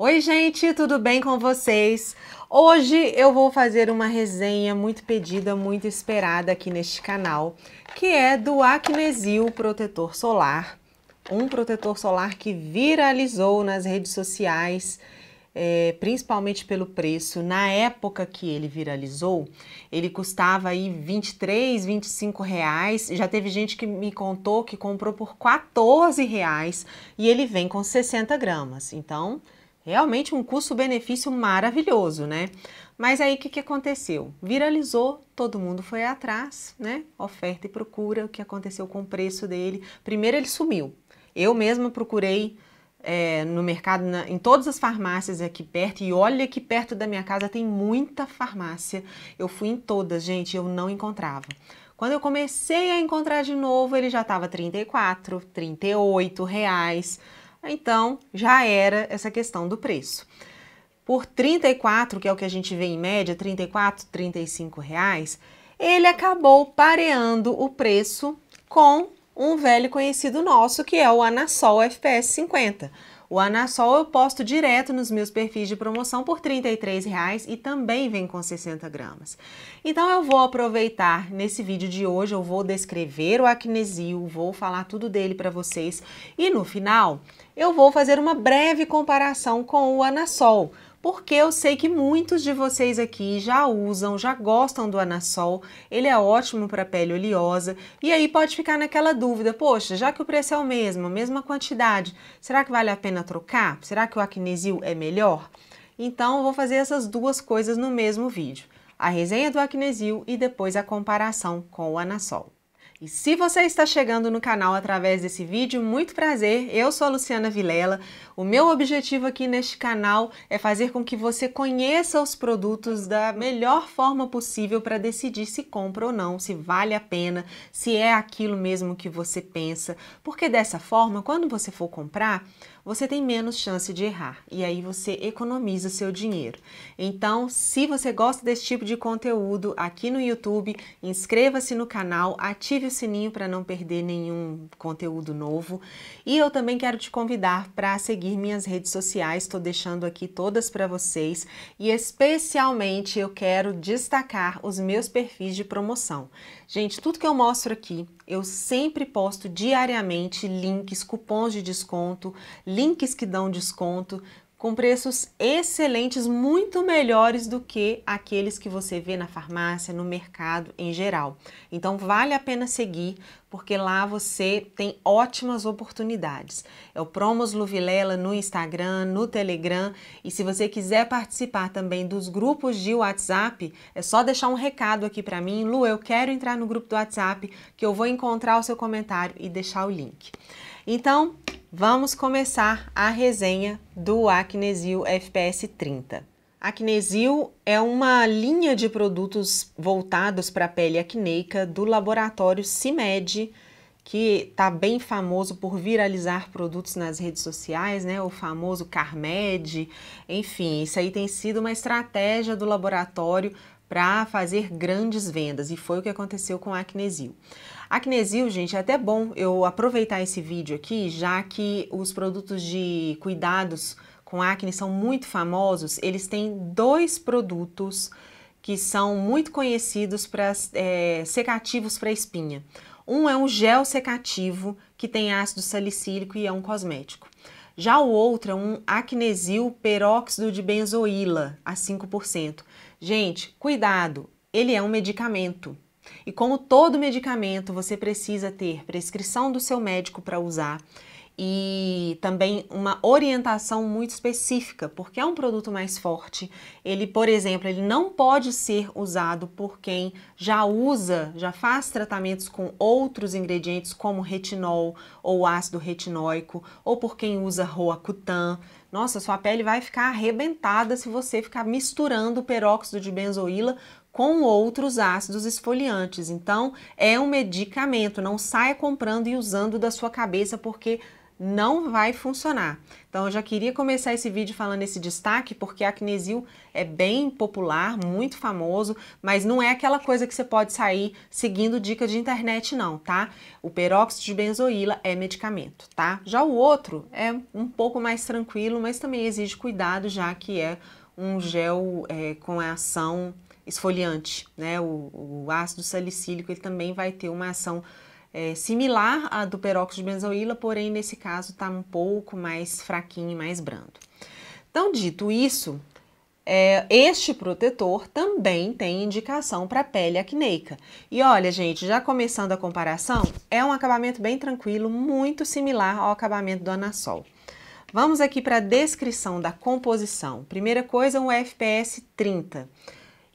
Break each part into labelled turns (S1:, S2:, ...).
S1: Oi, gente, tudo bem com vocês? Hoje eu vou fazer uma resenha muito pedida, muito esperada aqui neste canal, que é do Acnesil Protetor Solar, um protetor solar que viralizou nas redes sociais. É, principalmente pelo preço, na época que ele viralizou, ele custava aí 23, 25 reais. Já teve gente que me contou que comprou por 14 reais e ele vem com 60 gramas. Então, Realmente um custo-benefício maravilhoso, né? Mas aí o que, que aconteceu? Viralizou, todo mundo foi atrás, né? Oferta e procura, o que aconteceu com o preço dele. Primeiro ele sumiu. Eu mesma procurei é, no mercado, na, em todas as farmácias aqui perto, e olha que perto da minha casa tem muita farmácia. Eu fui em todas, gente, eu não encontrava. Quando eu comecei a encontrar de novo, ele já estava 34, 38 reais então já era essa questão do preço. Por 34, que é o que a gente vê em média, 34, 35 reais, ele acabou pareando o preço com um velho conhecido nosso, que é o Anasol FPS 50. O Anasol eu posto direto nos meus perfis de promoção por R$ 33,00 e também vem com 60 gramas. Então eu vou aproveitar nesse vídeo de hoje, eu vou descrever o acnesil, vou falar tudo dele para vocês e no final eu vou fazer uma breve comparação com o Anasol porque eu sei que muitos de vocês aqui já usam, já gostam do Anasol, ele é ótimo para pele oleosa, e aí pode ficar naquela dúvida, poxa, já que o preço é o mesmo, a mesma quantidade, será que vale a pena trocar? Será que o Acnesil é melhor? Então, eu vou fazer essas duas coisas no mesmo vídeo, a resenha do Acnesil e depois a comparação com o Anasol. E se você está chegando no canal através desse vídeo, muito prazer, eu sou a Luciana Vilela. O meu objetivo aqui neste canal é fazer com que você conheça os produtos da melhor forma possível para decidir se compra ou não, se vale a pena, se é aquilo mesmo que você pensa. Porque dessa forma, quando você for comprar, você tem menos chance de errar e aí você economiza seu dinheiro. Então, se você gosta desse tipo de conteúdo aqui no YouTube, inscreva-se no canal, ative o sininho para não perder nenhum conteúdo novo. E eu também quero te convidar para seguir minhas redes sociais, estou deixando aqui todas para vocês. E especialmente eu quero destacar os meus perfis de promoção. Gente, tudo que eu mostro aqui, eu sempre posto diariamente links, cupons de desconto, links que dão desconto com preços excelentes, muito melhores do que aqueles que você vê na farmácia, no mercado em geral. Então vale a pena seguir, porque lá você tem ótimas oportunidades. É o Promos Luvilela no Instagram, no Telegram, e se você quiser participar também dos grupos de WhatsApp, é só deixar um recado aqui para mim, Lu, eu quero entrar no grupo do WhatsApp, que eu vou encontrar o seu comentário e deixar o link. Então, vamos começar a resenha do Acnesil FPS 30. Acnesil é uma linha de produtos voltados para a pele acneica do laboratório CIMED, que está bem famoso por viralizar produtos nas redes sociais, né? O famoso Carmed, enfim, isso aí tem sido uma estratégia do laboratório para fazer grandes vendas e foi o que aconteceu com a Acnesil. Acnesil, gente, é até bom eu aproveitar esse vídeo aqui, já que os produtos de cuidados com acne são muito famosos, eles têm dois produtos que são muito conhecidos para é, secativos para espinha. Um é um gel secativo que tem ácido salicílico e é um cosmético. Já o outro é um acnesil peróxido de benzoíla, a 5%. Gente, cuidado, ele é um medicamento. E como todo medicamento, você precisa ter prescrição do seu médico para usar e também uma orientação muito específica, porque é um produto mais forte. Ele, por exemplo, ele não pode ser usado por quem já usa, já faz tratamentos com outros ingredientes como retinol ou ácido retinóico, ou por quem usa Roacutan. Nossa, sua pele vai ficar arrebentada se você ficar misturando peróxido de benzoíla com outros ácidos esfoliantes. Então, é um medicamento, não saia comprando e usando da sua cabeça porque não vai funcionar. Então eu já queria começar esse vídeo falando esse destaque, porque a Acnesil é bem popular, muito famoso, mas não é aquela coisa que você pode sair seguindo dica de internet não, tá? O peróxido de benzoíla é medicamento, tá? Já o outro é um pouco mais tranquilo, mas também exige cuidado, já que é um gel é, com ação esfoliante, né? O, o ácido salicílico ele também vai ter uma ação é, similar à do peróxido de benzoíla, porém nesse caso está um pouco mais fraquinho, mais brando. Então, dito isso, é, este protetor também tem indicação para pele acneica. E olha, gente, já começando a comparação, é um acabamento bem tranquilo, muito similar ao acabamento do Anasol. Vamos aqui para a descrição da composição. Primeira coisa, um FPS 30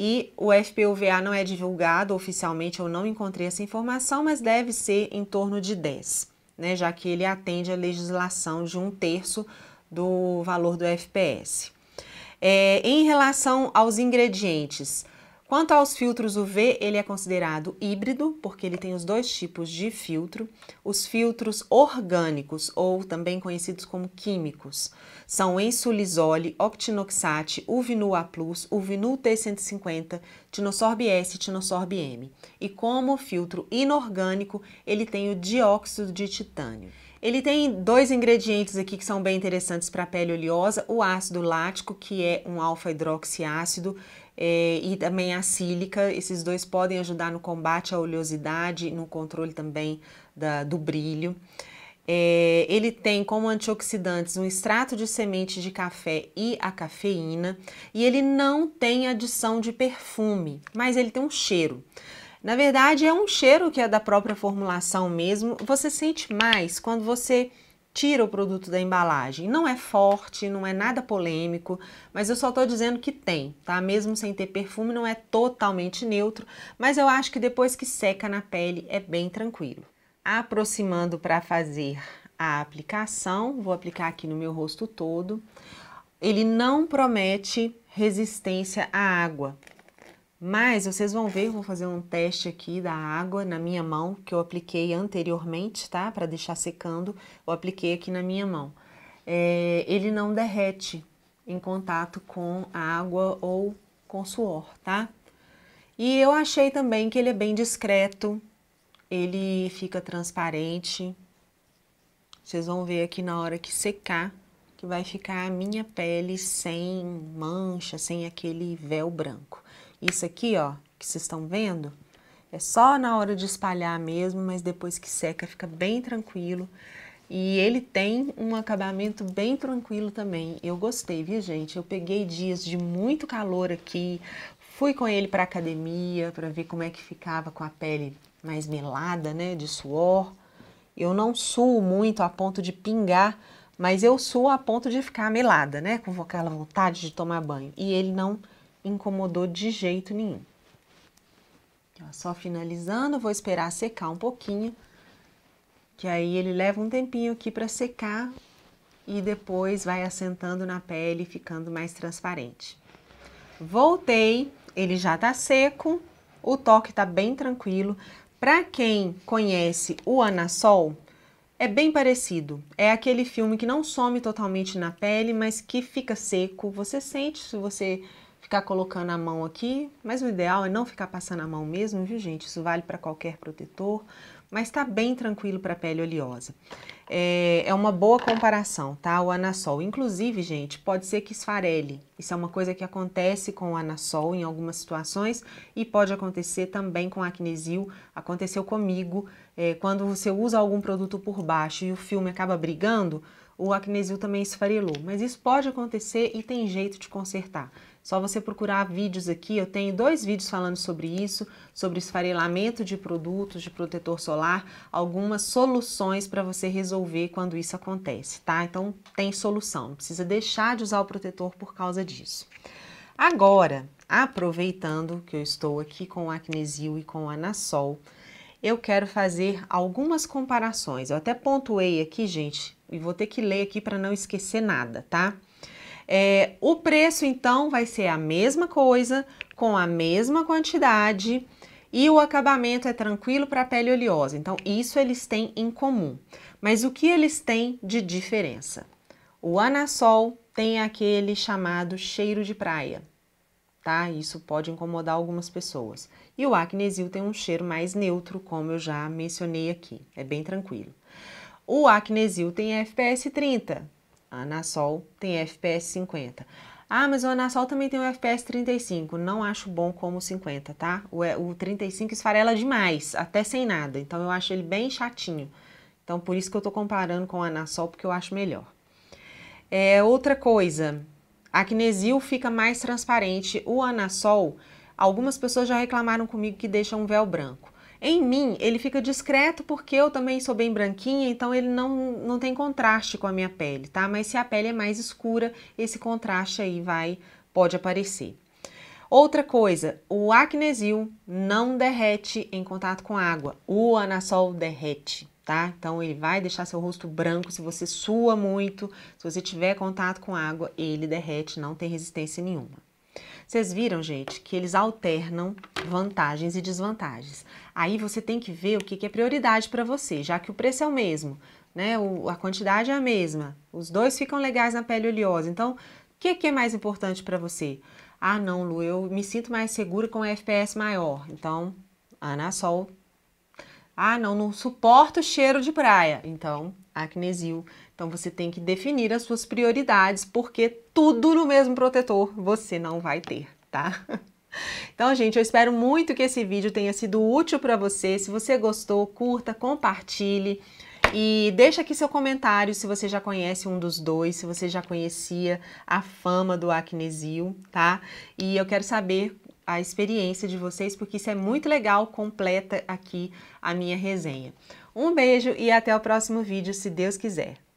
S1: e o FPUVA não é divulgado oficialmente, eu não encontrei essa informação, mas deve ser em torno de 10, né, já que ele atende a legislação de um terço do valor do FPS. É, em relação aos ingredientes, Quanto aos filtros UV, ele é considerado híbrido, porque ele tem os dois tipos de filtro. Os filtros orgânicos, ou também conhecidos como químicos, são ensulisole, octinoxate, uvinul A+, uvinul T150, Tinosorb S e tinosorb M. E como filtro inorgânico, ele tem o dióxido de titânio. Ele tem dois ingredientes aqui que são bem interessantes para a pele oleosa: o ácido lático, que é um alfa-hidroxiácido é, e também a sílica. Esses dois podem ajudar no combate à oleosidade, no controle também da, do brilho. É, ele tem como antioxidantes um extrato de semente de café e a cafeína, e ele não tem adição de perfume, mas ele tem um cheiro. Na verdade, é um cheiro que é da própria formulação mesmo. Você sente mais quando você tira o produto da embalagem. Não é forte, não é nada polêmico, mas eu só tô dizendo que tem, tá? Mesmo sem ter perfume, não é totalmente neutro, mas eu acho que depois que seca na pele é bem tranquilo. Aproximando para fazer a aplicação, vou aplicar aqui no meu rosto todo. Ele não promete resistência à água, mas vocês vão ver, eu vou fazer um teste aqui da água na minha mão, que eu apliquei anteriormente, tá? Para deixar secando, eu apliquei aqui na minha mão. É, ele não derrete em contato com a água ou com suor, tá? E eu achei também que ele é bem discreto, ele fica transparente. Vocês vão ver aqui na hora que secar, que vai ficar a minha pele sem mancha, sem aquele véu branco. Isso aqui, ó, que vocês estão vendo, é só na hora de espalhar mesmo, mas depois que seca fica bem tranquilo. E ele tem um acabamento bem tranquilo também. Eu gostei, viu, gente? Eu peguei dias de muito calor aqui, fui com ele para academia para ver como é que ficava com a pele mais melada, né, de suor. Eu não suo muito a ponto de pingar, mas eu suo a ponto de ficar melada, né, com aquela vontade de tomar banho. E ele não incomodou de jeito nenhum. Só finalizando, vou esperar secar um pouquinho, que aí ele leva um tempinho aqui para secar e depois vai assentando na pele, ficando mais transparente. Voltei, ele já tá seco, o toque tá bem tranquilo. Para quem conhece o Anasol, é bem parecido. É aquele filme que não some totalmente na pele, mas que fica seco. Você sente se você ficar colocando a mão aqui, mas o ideal é não ficar passando a mão mesmo, viu gente? Isso vale para qualquer protetor, mas está bem tranquilo para pele oleosa. É, é, uma boa comparação, tá? O anassol. Inclusive, gente, pode ser que esfarele. Isso é uma coisa que acontece com o anassol em algumas situações e pode acontecer também com acnesil. Aconteceu comigo, é, quando você usa algum produto por baixo e o filme acaba brigando, o acnesil também esfarelou. Mas isso pode acontecer e tem jeito de consertar. Só você procurar vídeos aqui, eu tenho dois vídeos falando sobre isso, sobre esfarelamento de produtos de protetor solar, algumas soluções para você resolver quando isso acontece, tá? Então tem solução, não precisa deixar de usar o protetor por causa disso. Agora, aproveitando que eu estou aqui com o Acnesil e com o Anasol, eu quero fazer algumas comparações. Eu até pontuei aqui, gente, e vou ter que ler aqui para não esquecer nada, tá? É, o preço, então, vai ser a mesma coisa, com a mesma quantidade, e o acabamento é tranquilo para a pele oleosa. Então, isso eles têm em comum. Mas o que eles têm de diferença? O anassol tem aquele chamado cheiro de praia, tá? Isso pode incomodar algumas pessoas. E o acnesil tem um cheiro mais neutro, como eu já mencionei aqui, é bem tranquilo. O acnesil tem FPS 30, a Anasol tem FPS 50. Ah, mas o Anasol também tem o FPS 35. Não acho bom como 50, tá? O, é, o 35 esfarela demais, até sem nada. Então eu acho ele bem chatinho. Então por isso que eu tô comparando com o Anasol, porque eu acho melhor. É, outra coisa, a Kinesil fica mais transparente. O Anasol, algumas pessoas já reclamaram comigo que deixa um véu branco. Em mim, ele fica discreto porque eu também sou bem branquinha, então ele não, não tem contraste com a minha pele, tá? Mas se a pele é mais escura, esse contraste aí vai, pode aparecer. Outra coisa, o acnesil não derrete em contato com água. O anassol derrete, tá? Então ele vai deixar seu rosto branco se você sua muito, se você tiver contato com água, ele derrete, não tem resistência nenhuma. Vocês viram, gente, que eles alternam vantagens e desvantagens. Aí você tem que ver o que, que é prioridade para você, já que o preço é o mesmo, né? O, a quantidade é a mesma, os dois ficam legais na pele oleosa. Então, o que, que é mais importante para você? Ah, não, Lu, eu me sinto mais segura com FPS maior. Então, Sol Ah, não, não suporto o cheiro de praia. Então, Acnesil. Então você tem que definir as suas prioridades, porque tudo no mesmo protetor você não vai ter, tá? Então, gente, eu espero muito que esse vídeo tenha sido útil para você. Se você gostou, curta, compartilhe e deixa aqui seu comentário se você já conhece um dos dois, se você já conhecia a fama do Acnesil, tá? E eu quero saber a experiência de vocês, porque isso é muito legal, completa aqui a minha resenha. Um beijo e até o próximo vídeo, se Deus quiser.